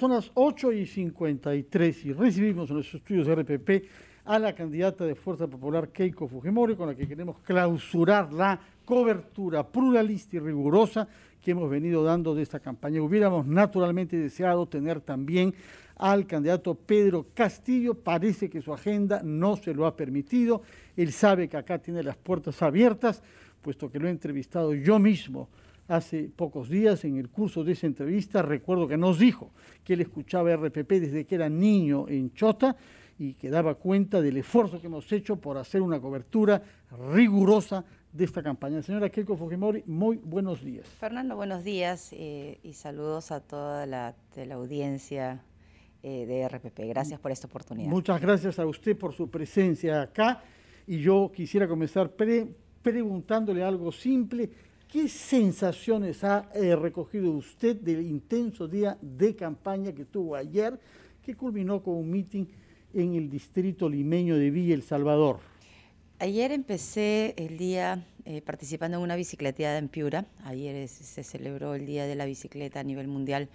son las 8 y 53 y recibimos en los estudios RPP a la candidata de Fuerza Popular Keiko Fujimori, con la que queremos clausurar la cobertura pluralista y rigurosa que hemos venido dando de esta campaña. Hubiéramos naturalmente deseado tener también al candidato Pedro Castillo. Parece que su agenda no se lo ha permitido. Él sabe que acá tiene las puertas abiertas, puesto que lo he entrevistado yo mismo hace pocos días en el curso de esa entrevista, recuerdo que nos dijo que él escuchaba RPP desde que era niño en Chota y que daba cuenta del esfuerzo que hemos hecho por hacer una cobertura rigurosa de esta campaña. Señora Keiko Fujimori, muy buenos días. Fernando, buenos días eh, y saludos a toda la, audiencia eh, de RPP. Gracias por esta oportunidad. Muchas gracias a usted por su presencia acá y yo quisiera comenzar preguntándole algo simple ¿Qué sensaciones ha eh, recogido usted del intenso día de campaña que tuvo ayer, que culminó con un mitin en el distrito limeño de Villa El Salvador? Ayer empecé el día eh, participando en una bicicleteada en Piura. Ayer se celebró el Día de la Bicicleta a nivel mundial.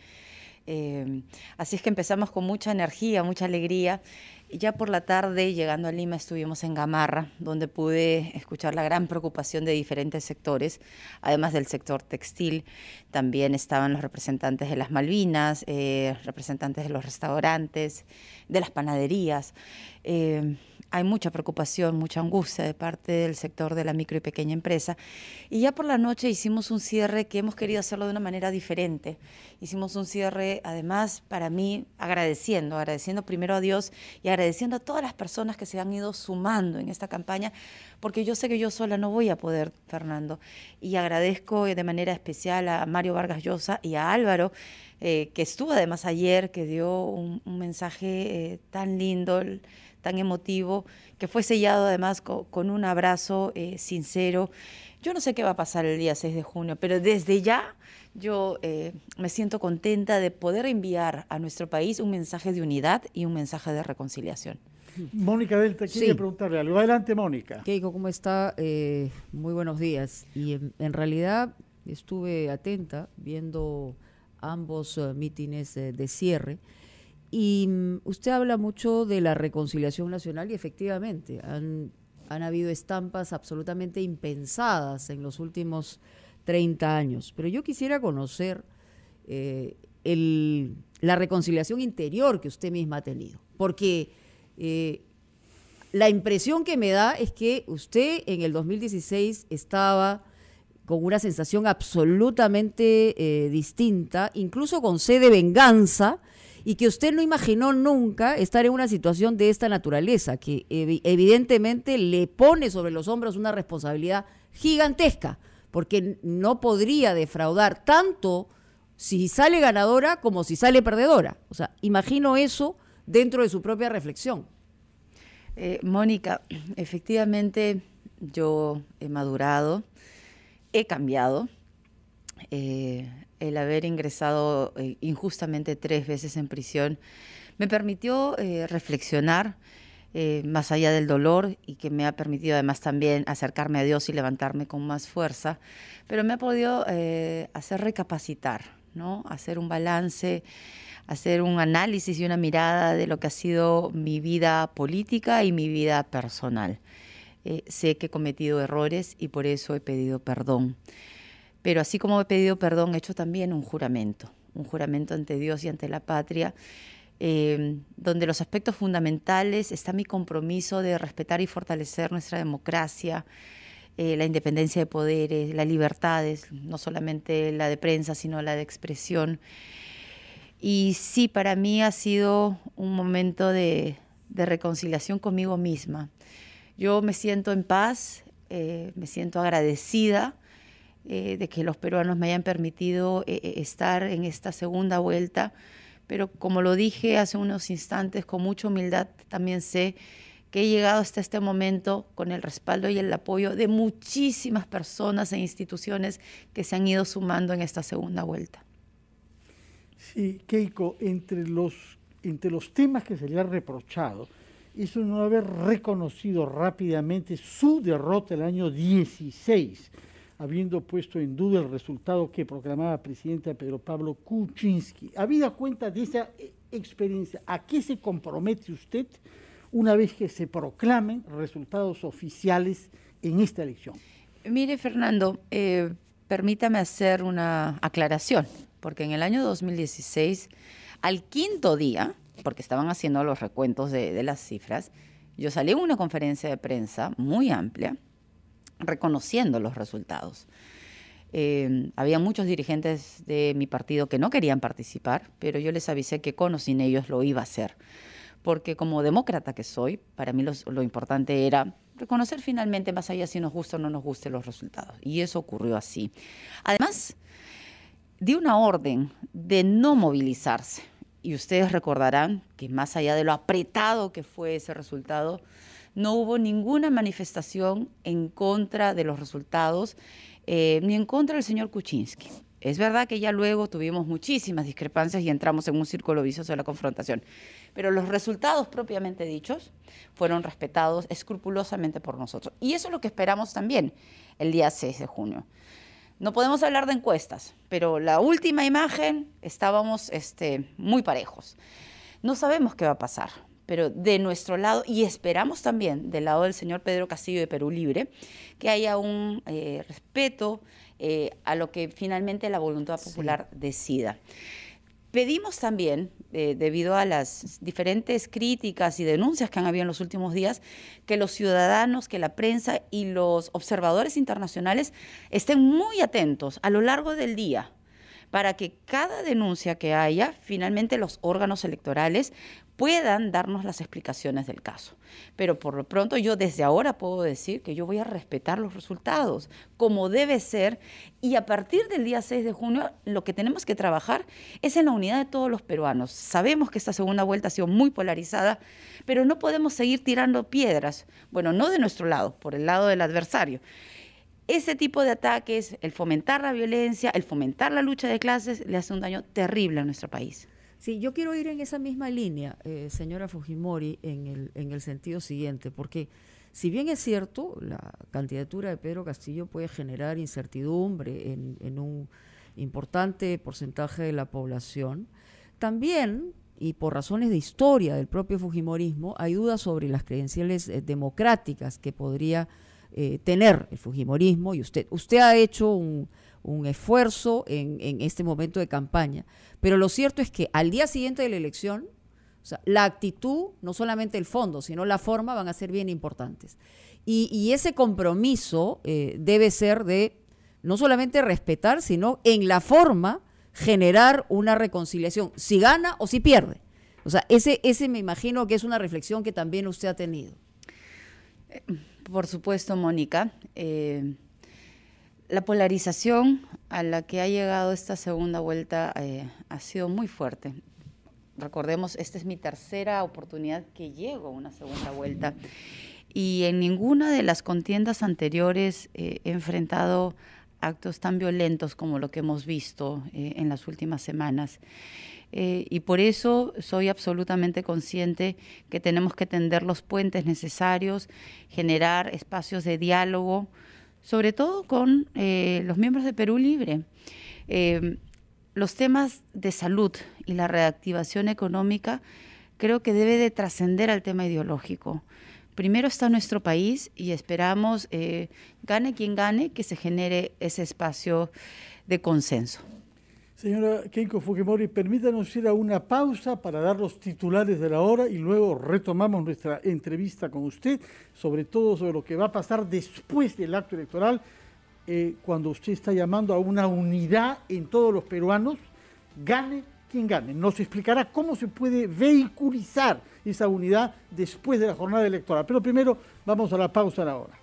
Eh, así es que empezamos con mucha energía, mucha alegría. Ya por la tarde, llegando a Lima, estuvimos en Gamarra, donde pude escuchar la gran preocupación de diferentes sectores, además del sector textil. También estaban los representantes de las Malvinas, eh, representantes de los restaurantes, de las panaderías. Eh, hay mucha preocupación, mucha angustia de parte del sector de la micro y pequeña empresa. Y ya por la noche hicimos un cierre que hemos querido hacerlo de una manera diferente. Hicimos un cierre, además, para mí, agradeciendo, agradeciendo primero a Dios y agradeciendo a todas las personas que se han ido sumando en esta campaña, porque yo sé que yo sola no voy a poder, Fernando. Y agradezco de manera especial a Mario Vargas Llosa y a Álvaro, eh, que estuvo además ayer, que dio un, mensaje eh, tan lindo tan emotivo, que fue sellado además con, un abrazo eh, sincero. Yo no sé qué va a pasar el día 6 de junio, pero desde ya yo eh, me siento contenta de poder enviar a nuestro país un mensaje de unidad y un mensaje de reconciliación. Mónica Delta quiere preguntarle algo. Adelante, Mónica. Keiko, ¿cómo está? Eh, muy buenos días. Y en, realidad estuve atenta viendo ambos mítines de cierre. Y mm, usted habla mucho de la reconciliación nacional y efectivamente han, habido estampas absolutamente impensadas en los últimos 30 años. Pero yo quisiera conocer eh, la reconciliación interior que usted misma ha tenido. Porque eh, la impresión que me da es que usted en el 2016 estaba con una sensación absolutamente eh, distinta, incluso con sed de venganza, y que usted no imaginó nunca estar en una situación de esta naturaleza, que evidentemente le pone sobre los hombros una responsabilidad gigantesca, porque no podría defraudar tanto si sale ganadora como si sale perdedora. O sea, imagino eso dentro de su propia reflexión. Eh, Mónica, efectivamente yo he madurado, he cambiado, eh, el haber ingresado eh, injustamente tres veces en prisión, me permitió eh, reflexionar eh, más allá del dolor y que me ha permitido además también acercarme a Dios y levantarme con más fuerza, pero me ha podido hacer recapacitar, ¿no? hacer un balance, hacer un análisis y una mirada de lo que ha sido mi vida política y mi vida personal. sé que he cometido errores y por eso he pedido perdón. Pero así como he pedido perdón, he hecho también un juramento, un juramento ante Dios y ante la patria, em, donde los aspectos fundamentales está mi compromiso de respetar y fortalecer nuestra democracia, eh, la independencia de poderes, las libertades, no solamente la de prensa, sino la de expresión. Y sí, para mí ha sido un momento de, reconciliación conmigo misma. Yo me siento en paz, eh, me siento agradecida eh, de que los peruanos me hayan permitido eh, eh, estar en esta segunda vuelta, pero como lo dije hace unos instantes, con mucha humildad también sé que he llegado hasta este momento con el respaldo y el apoyo de muchísimas personas e instituciones que se han ido sumando en esta segunda vuelta. Sí, Keiko, entre los, entre los temas que se le ha reprochado, hizo no haber reconocido rápidamente su derrota el año 16 habiendo puesto en duda el resultado que proclamaba la presidente Pedro Pablo Kuczynski. Habida cuenta de esa eh, experiencia, ¿a qué se compromete usted una vez que se proclamen resultados oficiales en esta elección? Mire, Fernando, eh, permítame hacer una aclaración, porque en el año 2016, al quinto día, porque estaban haciendo los recuentos de, de las cifras, yo salí en una conferencia de prensa muy amplia reconociendo los resultados. Eh, había muchos dirigentes de mi partido que no querían participar, pero yo les avisé que con o sin ellos lo iba a hacer. Porque como demócrata que soy, para mí lo importante era reconocer finalmente, más allá si nos gusta o no nos gusten los resultados. Y eso ocurrió así. Además, di una orden de no movilizarse. Y ustedes recordarán que más allá de lo apretado que fue ese resultado, no hubo ninguna manifestación en contra de los resultados eh, ni en contra del señor Kuczynski. Es verdad que ya luego tuvimos muchísimas discrepancias y entramos en un círculo vicioso de la confrontación, pero los resultados propiamente dichos fueron respetados escrupulosamente por nosotros. Y eso es lo que esperamos también el día 6 de junio. No podemos hablar de encuestas, pero la última imagen estábamos este, muy parejos. No sabemos qué va a pasar pero de nuestro lado, y esperamos también del lado del señor Pedro Castillo de Perú Libre, que haya un eh, respeto eh, a lo que finalmente la voluntad popular decida. Pedimos también, eh, debido a las diferentes críticas y denuncias que han habido en los últimos días, que los ciudadanos, que la prensa y los observadores internacionales estén muy atentos a lo largo del día para que cada denuncia que haya, finalmente los órganos electorales puedan darnos las explicaciones del caso. Pero por lo pronto yo desde ahora puedo decir que yo voy a respetar los resultados, como debe ser, y a partir del día 6 de junio lo que tenemos que trabajar es en la unidad de todos los peruanos. Sabemos que esta segunda vuelta ha sido muy polarizada, pero no podemos seguir tirando piedras, bueno, no de nuestro lado, por el lado del adversario ese tipo de ataques, el fomentar la violencia, el fomentar la lucha de clases, le hace un daño terrible a nuestro país. Sí, yo quiero ir en esa misma línea, eh, señora Fujimori, en el, en el sentido siguiente, porque si bien es cierto, la candidatura de Pedro Castillo puede generar incertidumbre en, un importante porcentaje de la población, también y por razones de historia del propio Fujimorismo, hay dudas sobre las credenciales eh, democráticas que podría eh, tener el Fujimorismo y usted. Usted ha hecho un, esfuerzo en, este momento de campaña, pero lo cierto es que al día siguiente de la elección, la actitud, no solamente el fondo, sino la forma van a ser bien importantes. Y, ese compromiso eh, debe ser de no solamente respetar, sino en la forma generar una reconciliación, si gana o si pierde. O sea, ese, ese me imagino que es una reflexión que también usted ha tenido. Eh, por supuesto, Mónica. Eh, la polarización a la que ha llegado esta segunda vuelta eh, ha sido muy fuerte. Recordemos, esta es mi tercera oportunidad que llego a una segunda vuelta. Y en ninguna de las contiendas anteriores eh, he enfrentado actos tan violentos como lo que hemos visto en las últimas semanas. Eh, y por eso soy absolutamente consciente que tenemos que tender los puentes necesarios, generar espacios de diálogo, sobre todo con eh, los miembros de Perú Libre. Eh, los temas de salud y la reactivación económica creo que debe de trascender al tema ideológico. Primero está nuestro país y esperamos, gane quien gane, que se genere ese espacio de consenso. Señora Keiko Fujimori, permítanos ir a una pausa para dar los titulares de la hora y luego retomamos nuestra entrevista con usted, sobre todo sobre lo que va a pasar después del acto electoral, eh, cuando usted está llamando a una unidad en todos los peruanos, gane quien gane. Nos explicará cómo se puede vehiculizar esa unidad después de la jornada electoral. Pero primero vamos a la pausa de la hora.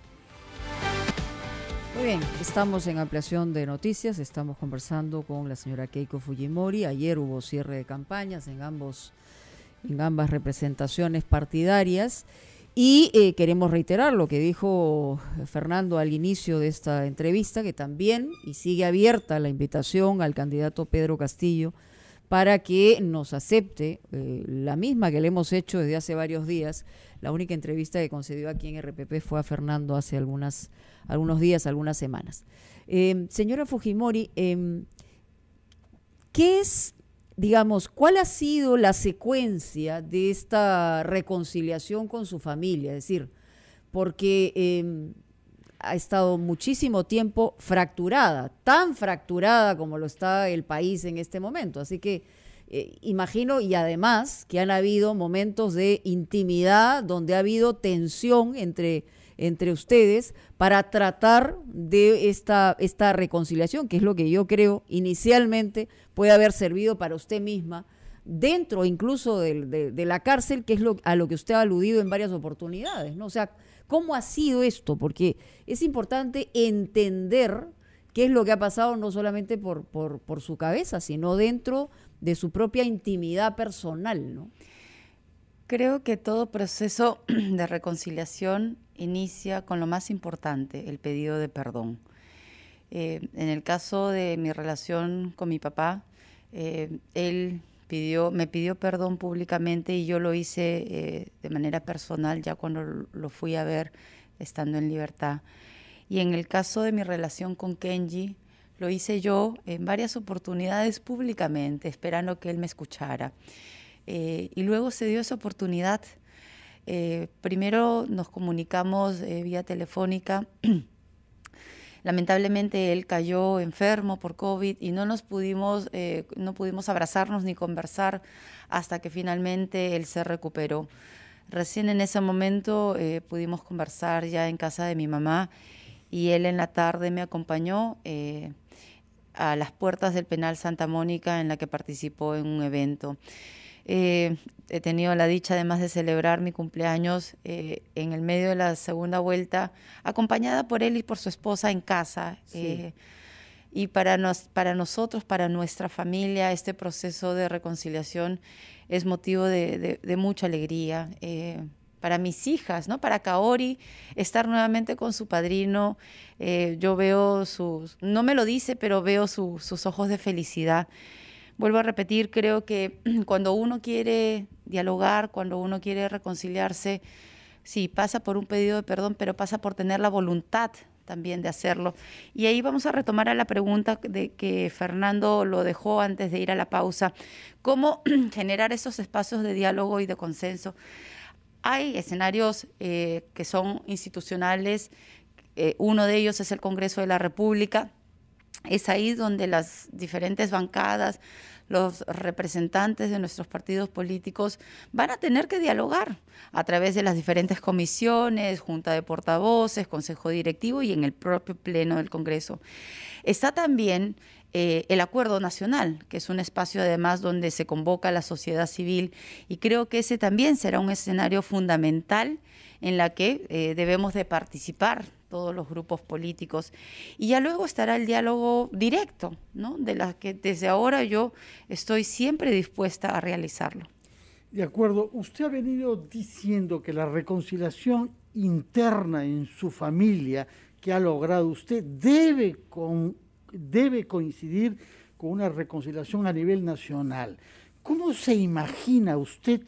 Muy bien, estamos en ampliación de noticias, estamos conversando con la señora Keiko Fujimori. Ayer hubo cierre de campañas en, ambos, en ambas representaciones partidarias y eh, queremos reiterar lo que dijo Fernando al inicio de esta entrevista, que también, y sigue abierta la invitación al candidato Pedro Castillo, para que nos acepte eh, la misma que le hemos hecho desde hace varios días. La única entrevista que concedió aquí en RPP fue a Fernando hace algunos días, algunas semanas. Em, señora Fujimori, em, ¿qué es, digamos, cuál ha sido la secuencia de esta reconciliación con su familia? Es decir, porque em, ha estado muchísimo tiempo fracturada, tan fracturada como lo está el país en este momento. Así que eh, imagino y además que han habido momentos de intimidad donde ha habido tensión entre entre ustedes para tratar de esta, esta reconciliación, que es lo que yo creo inicialmente puede haber servido para usted misma, dentro incluso de, la cárcel, que es lo, a lo que usted ha aludido en varias oportunidades, ¿no? sea, ¿Cómo ha sido esto? Porque es importante entender qué es lo que ha pasado no solamente por, su cabeza, sino dentro de su propia intimidad personal, ¿no? Creo que todo proceso de reconciliación inicia con lo más importante, el pedido de perdón. Eh, en el caso de mi relación con mi papá, eh, él me pidió perdón públicamente y yo lo hice eh, de manera personal ya cuando lo fui a ver estando en libertad. Y en el caso de mi relación con Kenji, lo hice yo en varias oportunidades públicamente, esperando que él me escuchara. Eh, y luego se dio esa oportunidad. Eh, primero nos comunicamos vía telefónica. Lamentablemente él cayó enfermo por COVID y no nos pudimos, eh, no pudimos abrazarnos ni conversar hasta que finalmente él se recuperó. Recién en ese momento eh, pudimos conversar ya en casa de mi mamá y él en la tarde me acompañó eh, a las puertas del penal Santa Mónica en la que participó en un evento. Eh, he tenido la dicha además de celebrar mi cumpleaños eh, en el medio de la segunda vuelta, acompañada por él y por su esposa en casa. Eh, y para, nosotros, para nuestra familia, este proceso de reconciliación es motivo de, mucha alegría. para mis hijas, ¿no? Para Kaori, estar nuevamente con su padrino. yo veo sus, no me lo dice, pero veo sus ojos de felicidad vuelvo a repetir, creo que cuando uno quiere dialogar, cuando uno quiere reconciliarse, sí, pasa por un pedido de perdón, pero pasa por tener la voluntad también de hacerlo. Y ahí vamos a retomar a la pregunta de que Fernando lo dejó antes de ir a la pausa. ¿Cómo generar esos espacios de diálogo y de consenso? Hay escenarios eh, que son institucionales, eh, uno de ellos es el Congreso de la República, es ahí donde las diferentes bancadas, los representantes de nuestros partidos políticos van a tener que dialogar a través de las diferentes comisiones, junta de portavoces, consejo directivo y en el propio pleno del Congreso. Está también eh, el Acuerdo Nacional, que es un espacio además donde se convoca la sociedad civil y creo que ese también será un escenario fundamental en la que eh, debemos de participar todos los grupos políticos. Y ya luego estará el diálogo directo, ¿no? de la que desde ahora yo estoy siempre dispuesta a realizarlo. De acuerdo, usted ha venido diciendo que la reconciliación interna en su familia que ha logrado usted debe, con, debe coincidir con una reconciliación a nivel nacional. ¿Cómo se imagina usted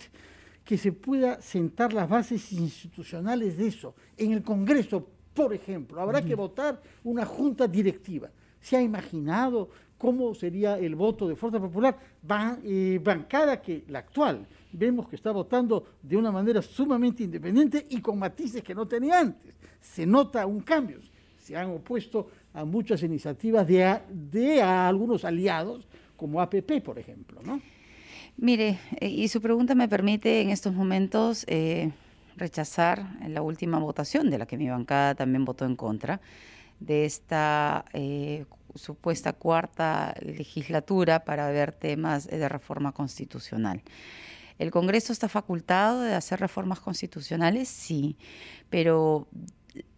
que se pueda sentar las bases institucionales de eso en el Congreso por ejemplo, habrá que votar una junta directiva. ¿Se ha imaginado cómo sería el voto de Fuerza Popular? ¿Va eh, bancada que la actual. Vemos que está votando de una manera sumamente independiente y con matices que no tenía antes. Se nota un cambio. Se han opuesto a muchas iniciativas de, algunos aliados, como APP, por ejemplo. Mire, eh, y su pregunta me permite en estos momentos... Eh, rechazar en la última votación, de la que mi bancada también votó en contra, de esta eh, supuesta cuarta legislatura para ver temas de reforma constitucional. ¿El Congreso está facultado de hacer reformas constitucionales? Sí, pero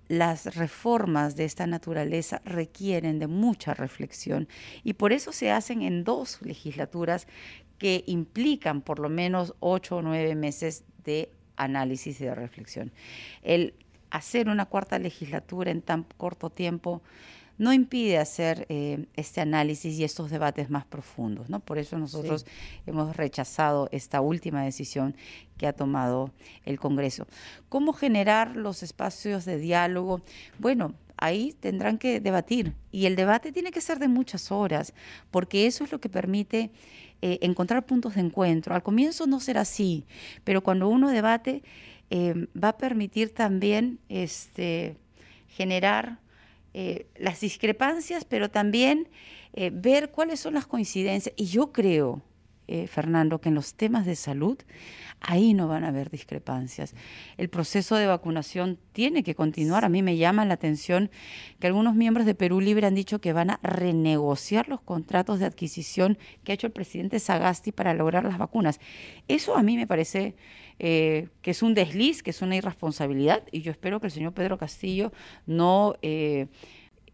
las reformas de esta naturaleza requieren de mucha reflexión y por eso se hacen en dos legislaturas que implican por lo menos ocho o nueve meses de análisis y de reflexión. El hacer una cuarta legislatura en tan corto tiempo no impide hacer eh, este análisis y estos debates más profundos, ¿no? Por eso nosotros hemos rechazado esta última decisión que ha tomado el Congreso. ¿Cómo generar los espacios de diálogo? Bueno, ahí tendrán que debatir y el debate tiene que ser de muchas horas, porque eso es lo que permite eh, encontrar puntos de encuentro. Al comienzo no será así, pero cuando uno debate eh, va a permitir también este, generar eh, las discrepancias, pero también ver cuáles son las coincidencias. Y yo creo, eh, Fernando, que en los temas de salud, ahí no van a haber discrepancias. El proceso de vacunación tiene que continuar. A mí me llama la atención que algunos miembros de Perú Libre han dicho que van a renegociar los contratos de adquisición que ha hecho el presidente Sagasti para lograr las vacunas. Eso a mí me parece eh, que es un desliz, que es una irresponsabilidad, y yo espero que el señor Pedro Castillo no... Eh,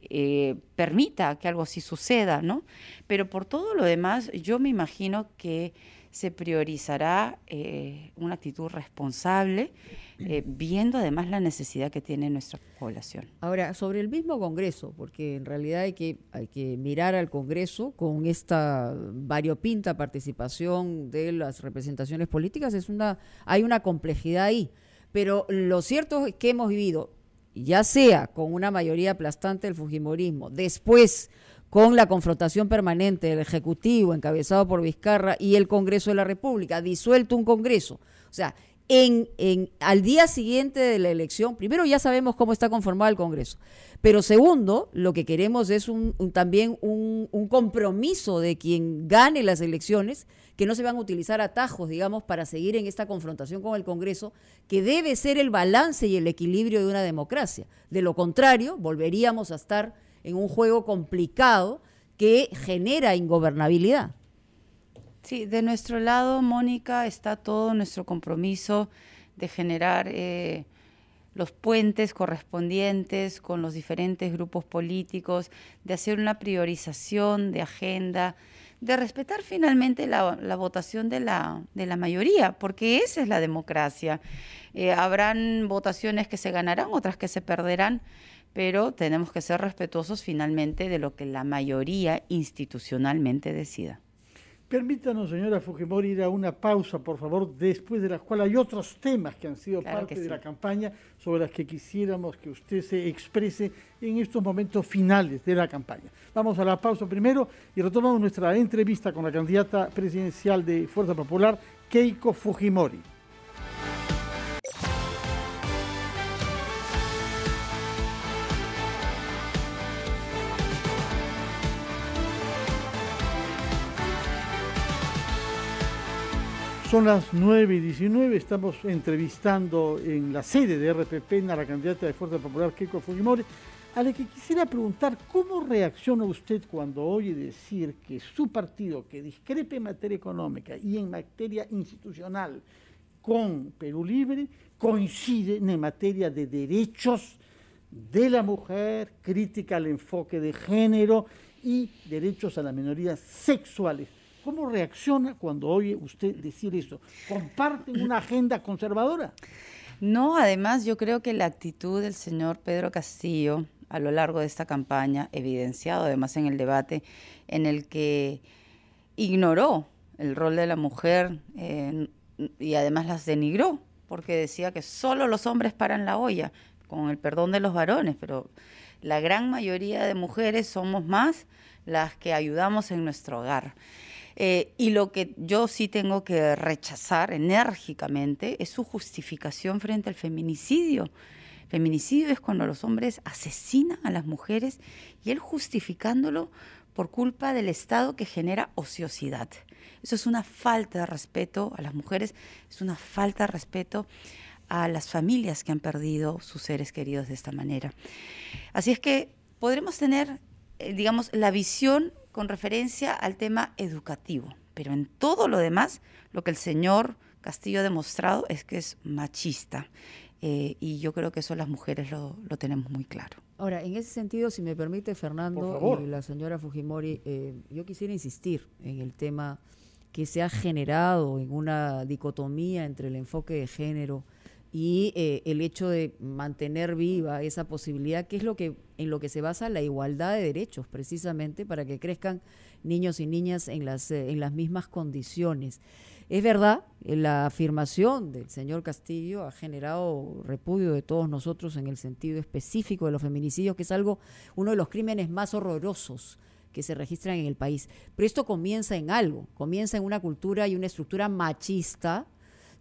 eh, permita que algo así suceda, ¿no? Pero por todo lo demás, yo me imagino que se priorizará eh, una actitud responsable, eh, viendo además la necesidad que tiene nuestra población. Ahora, sobre el mismo Congreso, porque en realidad hay que, hay que mirar al Congreso con esta variopinta participación de las representaciones políticas, es una, hay una complejidad ahí. Pero lo cierto es que hemos vivido ya sea con una mayoría aplastante del Fujimorismo, después con la confrontación permanente del Ejecutivo encabezado por Vizcarra y el Congreso de la República, disuelto un Congreso. O sea, en, al día siguiente de la elección, primero ya sabemos cómo está conformado el Congreso, pero segundo, lo que queremos es también un, un, compromiso de quien gane las elecciones, que no se van a utilizar atajos, digamos, para seguir en esta confrontación con el Congreso, que debe ser el balance y el equilibrio de una democracia. De lo contrario, volveríamos a estar en un juego complicado que genera ingobernabilidad. Sí, de nuestro lado, Mónica, está todo nuestro compromiso de generar eh, los puentes correspondientes con los diferentes grupos políticos, de hacer una priorización de agenda, de respetar finalmente la, votación de la, de la, mayoría, porque esa es la democracia. Eh, habrán votaciones que se ganarán, otras que se perderán, pero tenemos que ser respetuosos finalmente de lo que la mayoría institucionalmente decida. Permítanos, señora Fujimori, ir a una pausa, por favor, después de la cual hay otros temas que han sido parte de la campaña sobre las que quisiéramos que usted se exprese en estos momentos finales de la campaña. Vamos a la pausa primero y retomamos nuestra entrevista con la candidata presidencial de Fuerza Popular, Keiko Fujimori. Son las 9 y 19, estamos entrevistando en la sede de RPP a la candidata de Fuerza Popular, Keiko Fujimori, a la que quisiera preguntar cómo reacciona usted cuando oye decir que su partido, que discrepe en materia económica y en materia institucional con Perú Libre, coincide en materia de derechos de la mujer, crítica al enfoque de género y derechos a las minorías sexuales. ¿Cómo reacciona cuando oye usted decir eso? ¿Comparten una agenda conservadora? No, además yo creo que la actitud del señor Pedro Castillo a lo largo de esta campaña, evidenciado además en el debate en el que ignoró el rol de la mujer eh, y además las denigró, porque decía que solo los hombres paran la olla, con el perdón de los varones, pero la gran mayoría de mujeres somos más las que ayudamos en nuestro hogar. Eh, y lo que yo sí tengo que rechazar enérgicamente es su justificación frente al feminicidio. Feminicidio es cuando los hombres asesinan a las mujeres y él justificándolo por culpa del Estado que genera ociosidad. Eso es una falta de respeto a las mujeres, es una falta de respeto a las familias que han perdido sus seres queridos de esta manera. Así es que podremos tener, eh, digamos, la visión con referencia al tema educativo, pero en todo lo demás, lo que el señor Castillo ha demostrado es que es machista. Eh, y yo creo que eso las mujeres lo, tenemos muy claro. Ahora, en ese sentido, si me permite, Fernando y la señora Fujimori, eh, yo quisiera insistir en el tema que se ha generado en una dicotomía entre el enfoque de género y eh, el hecho de mantener viva esa posibilidad, que es lo que en lo que se basa la igualdad de derechos, precisamente para que crezcan niños y niñas en las, eh, en las mismas condiciones. Es verdad, la afirmación del señor Castillo ha generado repudio de todos nosotros en el sentido específico de los feminicidios, que es algo, uno de los crímenes más horrorosos que se registran en el país. Pero esto comienza en algo, comienza en una cultura y una estructura machista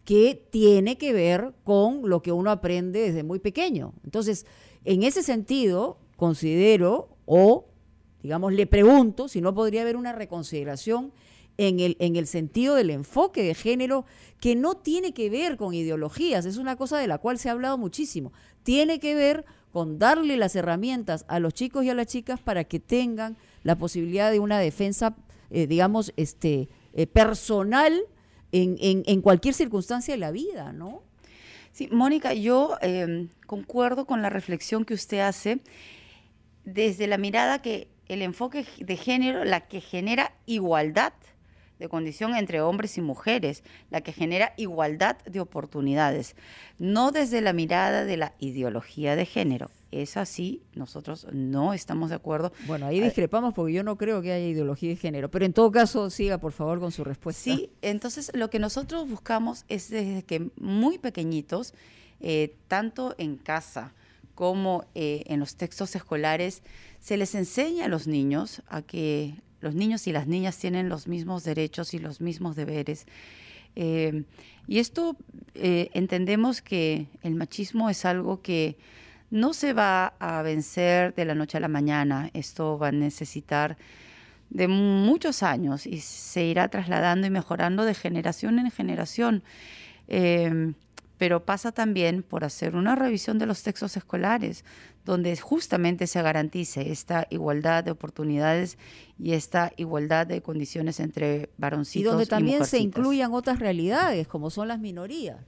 que tiene que ver con lo que uno aprende desde muy pequeño. Entonces, en ese sentido, considero o, digamos, le pregunto si no podría haber una reconsideración en el, en el sentido del enfoque de género que no tiene que ver con ideologías, es una cosa de la cual se ha hablado muchísimo, tiene que ver con darle las herramientas a los chicos y a las chicas para que tengan la posibilidad de una defensa, eh, digamos, este, eh, personal en, cualquier circunstancia de la vida, ¿no? Sí, Mónica, yo em, concuerdo con la reflexión que usted hace desde la mirada que el enfoque de género, la que genera igualdad, de condición entre hombres y mujeres, la que genera igualdad de oportunidades, no desde la mirada de la ideología de género. Es así, nosotros no estamos de acuerdo. Bueno, ahí ah, discrepamos porque yo no creo que haya ideología de género, pero en todo caso siga por favor con su respuesta. Sí, entonces lo que nosotros buscamos es desde que muy pequeñitos, eh, tanto en casa, como eh, en los textos escolares, se les enseña a los niños a que los niños y las niñas tienen los mismos derechos y los mismos deberes. Eh, y esto eh, entendemos que el machismo es algo que no se va a vencer de la noche a la mañana. Esto va a necesitar de muchos años y se irá trasladando y mejorando de generación en generación. Eh, pero pasa también por hacer una revisión de los textos escolares, donde justamente se garantice esta igualdad de oportunidades y esta igualdad de condiciones entre varoncitos y donde también se incluyan otras realidades, como son las minorías.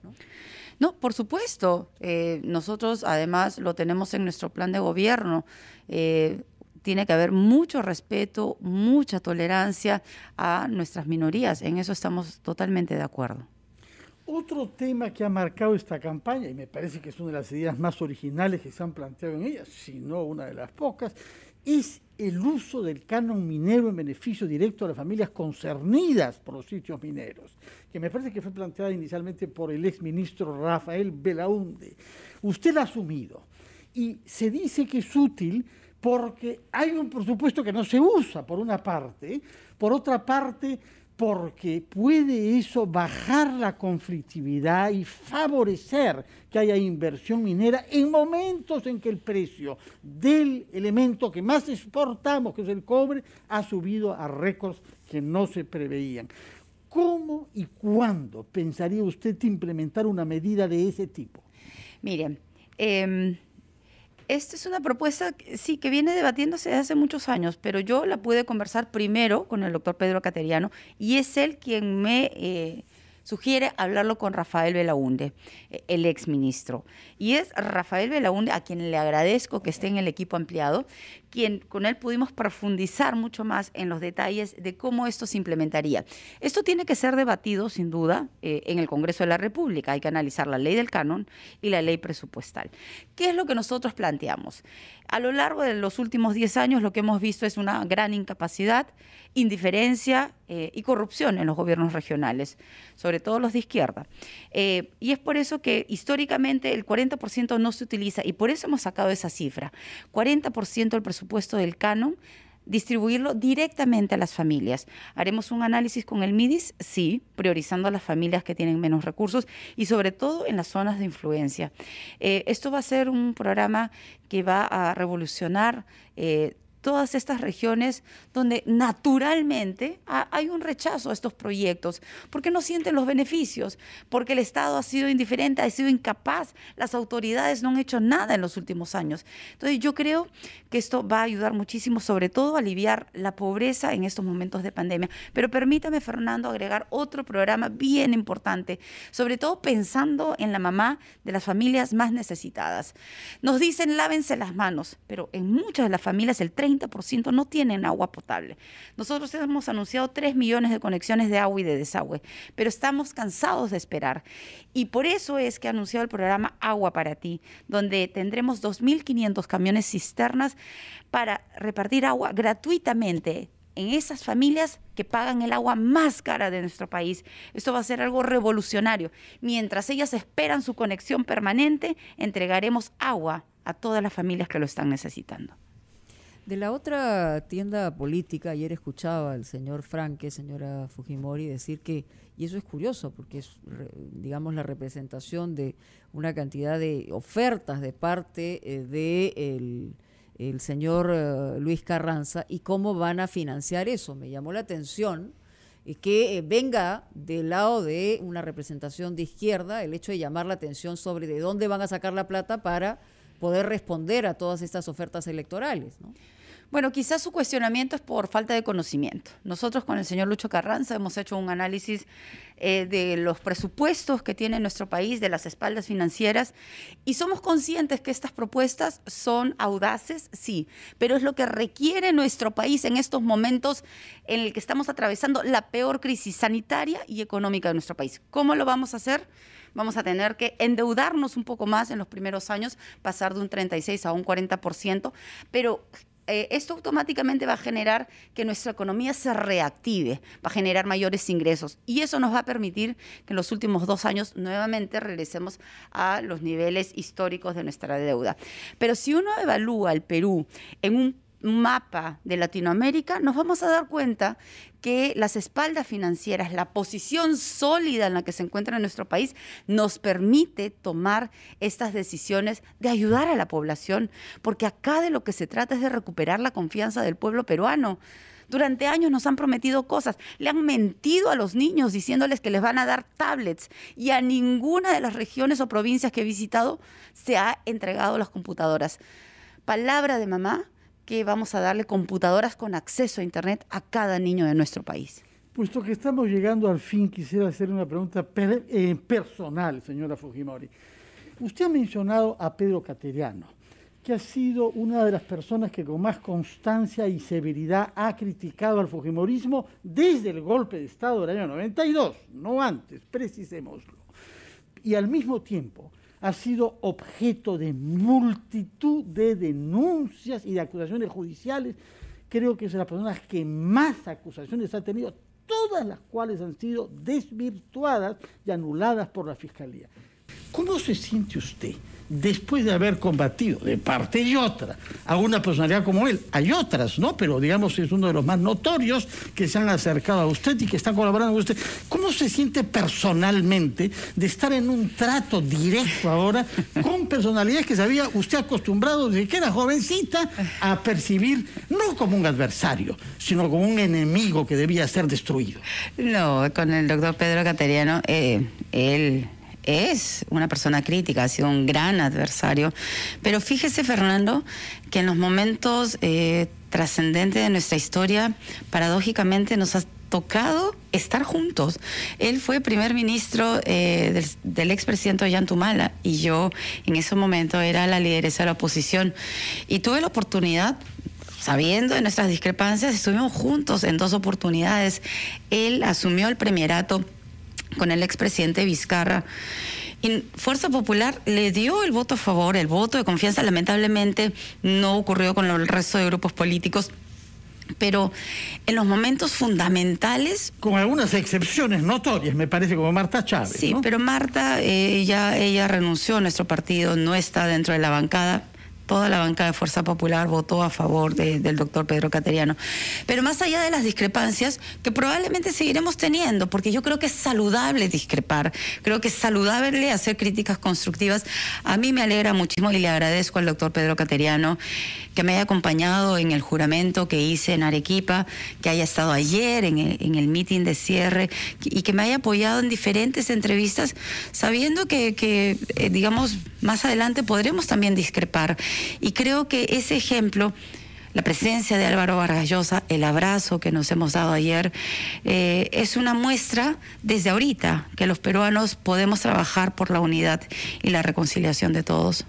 No, por supuesto. Eh, nosotros además lo tenemos en nuestro plan de gobierno. Eh, tiene que haber mucho respeto, mucha tolerancia a nuestras minorías. En eso estamos totalmente de acuerdo. Otro tema que ha marcado esta campaña, y me parece que es una de las ideas más originales que se han planteado en ella, si no una de las pocas, es el uso del canon minero en beneficio directo a las familias concernidas por los sitios mineros, que me parece que fue planteada inicialmente por el exministro Rafael Belaunde. Usted la ha asumido y se dice que es útil porque hay un presupuesto que no se usa, por una parte, por otra parte porque puede eso bajar la conflictividad y favorecer que haya inversión minera en momentos en que el precio del elemento que más exportamos, que es el cobre, ha subido a récords que no se preveían. ¿Cómo y cuándo pensaría usted implementar una medida de ese tipo? Miren, em, esta es una propuesta, sí, que viene debatiéndose desde hace muchos años, pero yo la pude conversar primero con el doctor Pedro Cateriano y es él quien me... Eh, sugiere hablarlo con Rafael Belaunde, eh, el exministro. Y es Rafael Belaunde, a quien le agradezco que esté en el equipo ampliado, quien con él pudimos profundizar mucho más en los detalles de cómo esto se implementaría. Esto tiene que ser debatido, sin duda, eh, en el Congreso de la República. Hay que analizar la ley del canon y la ley presupuestal. ¿Qué es lo que nosotros planteamos? A lo largo de los últimos 10 años lo que hemos visto es una gran incapacidad, indiferencia eh, y corrupción en los gobiernos regionales, sobre todo los de izquierda. Eh, y es por eso que históricamente el 40% no se utiliza y por eso hemos sacado esa cifra. 40% del presupuesto del canon distribuirlo directamente a las familias. ¿Haremos un análisis con el MIDIS? Sí, priorizando a las familias que tienen menos recursos y sobre todo en las zonas de influencia. Eh, esto va a ser un programa que va a revolucionar eh, todas estas regiones donde naturalmente hay un rechazo a estos proyectos, porque no sienten los beneficios, porque el Estado ha sido indiferente, ha sido incapaz, las autoridades no han hecho nada en los últimos años. Entonces yo creo que esto va a ayudar muchísimo, sobre todo a aliviar la pobreza en estos momentos de pandemia. Pero permítame, Fernando, agregar otro programa bien importante, sobre todo pensando en la mamá de las familias más necesitadas. Nos dicen lávense las manos, pero en muchas de las familias el 30 ciento no tienen agua potable. Nosotros hemos anunciado 3 millones de conexiones de agua y de desagüe, pero estamos cansados de esperar. Y por eso es que ha anunciado el programa Agua para ti, donde tendremos 2.500 camiones cisternas para repartir agua gratuitamente en esas familias que pagan el agua más cara de nuestro país. Esto va a ser algo revolucionario. Mientras ellas esperan su conexión permanente, entregaremos agua a todas las familias que lo están necesitando. De la otra tienda política, ayer escuchaba al señor Franque, señora Fujimori, decir que, y eso es curioso, porque es, digamos, la representación de una cantidad de ofertas de parte eh, de el, señor eh, Luis Carranza y cómo van a financiar eso. Me llamó la atención eh, que venga del lado de una representación de izquierda el hecho de llamar la atención sobre de dónde van a sacar la plata para poder responder a todas estas ofertas electorales. ¿no? Bueno, quizás su cuestionamiento es por falta de conocimiento. Nosotros con el señor Lucho Carranza hemos hecho un análisis eh, de los presupuestos que tiene nuestro país, de las espaldas financieras, y somos conscientes que estas propuestas son audaces, sí, pero es lo que requiere nuestro país en estos momentos en el que estamos atravesando la peor crisis sanitaria y económica de nuestro país. ¿Cómo lo vamos a hacer? vamos a tener que endeudarnos un poco más en los primeros años, pasar de un 36 a un 40%, pero eh, esto automáticamente va a generar que nuestra economía se reactive, va a generar mayores ingresos y eso nos va a permitir que en los últimos dos años nuevamente regresemos a los niveles históricos de nuestra deuda. Pero si uno evalúa el Perú en un mapa de Latinoamérica, nos vamos a dar cuenta que las espaldas financieras, la posición sólida en la que se encuentra nuestro país, nos permite tomar estas decisiones de ayudar a la población, porque acá de lo que se trata es de recuperar la confianza del pueblo peruano. Durante años nos han prometido cosas, le han mentido a los niños diciéndoles que les van a dar tablets y a ninguna de las regiones o provincias que he visitado se ha entregado las computadoras. Palabra de mamá, que vamos a darle computadoras con acceso a Internet a cada niño de nuestro país. Puesto que estamos llegando al fin, quisiera hacer una pregunta eh, personal, señora Fujimori. Usted ha mencionado a Pedro Cateriano, que ha sido una de las personas que con más constancia y severidad ha criticado al Fujimorismo desde el golpe de Estado del año 92, no antes, precisémoslo. y al mismo tiempo ha sido objeto de multitud de denuncias y de acusaciones judiciales. Creo que es la persona que más acusaciones ha tenido, todas las cuales han sido desvirtuadas y anuladas por la Fiscalía. ¿Cómo se siente usted después de haber combatido de parte y otra a una personalidad como él. Hay otras, ¿no? Pero digamos es uno de los más notorios que se han acercado a usted y que están colaborando con usted. ¿Cómo se siente personalmente de estar en un trato directo ahora con personalidades que se había usted acostumbrado desde que era jovencita a percibir no como un adversario, sino como un enemigo que debía ser destruido? No, con el doctor Pedro Cateriano, eh, él es una persona crítica, ha sido un gran adversario. Pero fíjese, Fernando, que en los momentos eh, trascendentes de nuestra historia, paradójicamente nos ha tocado estar juntos. Él fue primer ministro eh, del, del expresidente Ollantumala y yo en ese momento era la lideresa de la oposición. Y tuve la oportunidad sabiendo de nuestras discrepancias, estuvimos juntos en dos oportunidades. Él asumió el premierato con el expresidente Vizcarra. Y Fuerza Popular le dio el voto a favor, el voto de confianza, lamentablemente no ocurrió con el resto de grupos políticos. Pero en los momentos fundamentales... Con algunas excepciones notorias, me parece, como Marta Chávez. Sí, pero Marta, eh, ella renunció a nuestro partido, no está dentro de la bancada toda la banca de Fuerza Popular votó a favor del doctor Pedro Cateriano. Pero más allá de las discrepancias, que probablemente seguiremos teniendo, porque yo creo que es saludable discrepar, creo que es saludable hacer críticas constructivas. A mí me alegra muchísimo y le agradezco al doctor Pedro Cateriano que me haya acompañado en el juramento que hice en Arequipa, que haya estado ayer en el, en de cierre y que me haya apoyado en diferentes entrevistas, sabiendo que, que eh, digamos, más adelante podremos también discrepar. Y creo que ese ejemplo la presencia de Álvaro Vargallosa, el abrazo que nos hemos dado ayer, eh, es una muestra desde ahorita que los peruanos podemos trabajar por la unidad y la reconciliación de todos.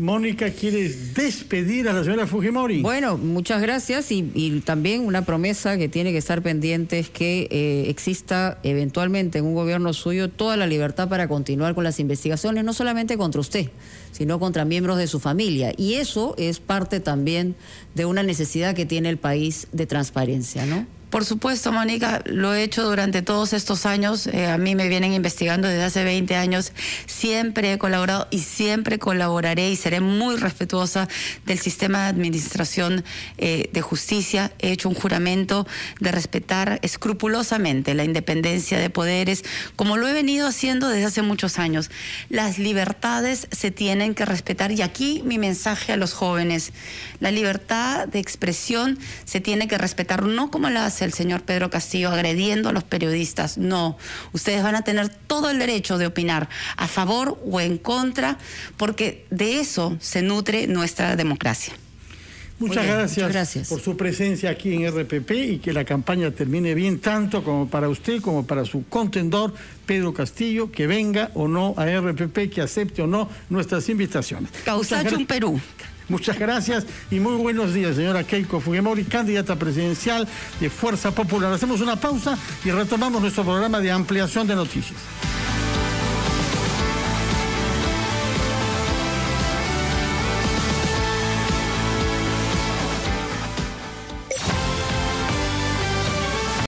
Mónica, ¿quieres despedir a la señora Fujimori? Bueno, muchas gracias y, también una promesa que tiene que estar pendiente es que eh, exista eventualmente en un gobierno suyo toda la libertad para continuar con las investigaciones, no solamente contra usted, sino contra miembros de su familia. Y eso es parte también de una necesidad que tiene el país de transparencia, ¿no? Por supuesto, Mónica, lo he hecho durante todos estos años. Eh, a mí me vienen investigando desde hace 20 años. Siempre he colaborado y siempre colaboraré y seré muy respetuosa del sistema de administración eh, de justicia. He hecho un juramento de respetar escrupulosamente la independencia de poderes, como lo he venido haciendo desde hace muchos años. Las libertades se tienen que respetar y aquí mi mensaje a los jóvenes. La libertad de expresión se tiene que respetar, no como las el señor Pedro Castillo agrediendo a los periodistas. No, ustedes van a tener todo el derecho de opinar a favor o en contra, porque de eso se nutre nuestra democracia. Muchas, gracias por su presencia aquí en RPP y que la campaña termine bien tanto como para usted como para su contendor Pedro Castillo, que venga o no a RPP, que acepte o no nuestras invitaciones. Causacho un Perú. Muchas gracias y muy buenos días, señora Keiko Fujimori, candidata presidencial de Fuerza Popular. Hacemos una pausa y retomamos nuestro programa de ampliación de noticias.